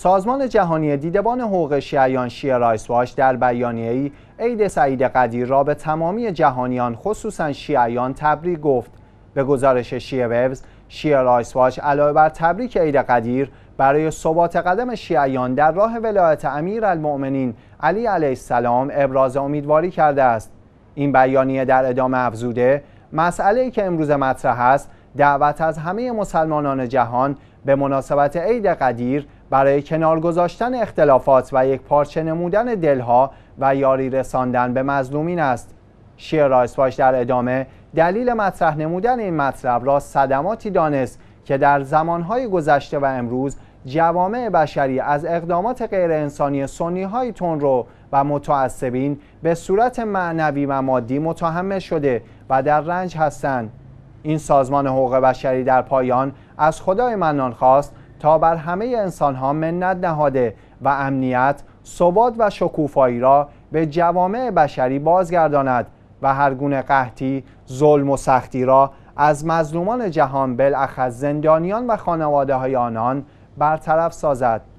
سازمان جهانی دیدبان حقوق شیعیان شیعه رایسواش در ای عید سعید قدیر را به تمامی جهانیان خصوصا شیعیان تبریک گفت به گزارش شیعه ویوز شیعه رایسواش علاوه بر تبریک عید قدیر برای ثبات قدم شیعیان در راه ولایت امیر المؤمنین علی علیه السلام ابراز امیدواری کرده است این بیانیه در ادامه افزوده مسئله که امروز مطرح است دعوت از همه مسلمانان جهان به مناسبت عید قدیر برای کنار گذاشتن اختلافات و یک پارچه نمودن دلها و یاری رساندن به مظلومین است شیر رایسواش در ادامه دلیل مطرح نمودن این مطلب را صدماتی دانست که در زمانهای گذشته و امروز جوامع بشری از اقدامات غیر انسانی سنی های تون رو و متعصبین به صورت معنوی و مادی متهم شده و در رنج هستند این سازمان حقوق بشری در پایان از خدای منان خواست تا بر همه انسان ها منت نهاده و امنیت، ثبات و شکوفایی را به جوامع بشری بازگرداند و هرگونه قحطی، ظلم و سختی را از مظلومان جهان از زندانیان و خانواده های آنان برطرف سازد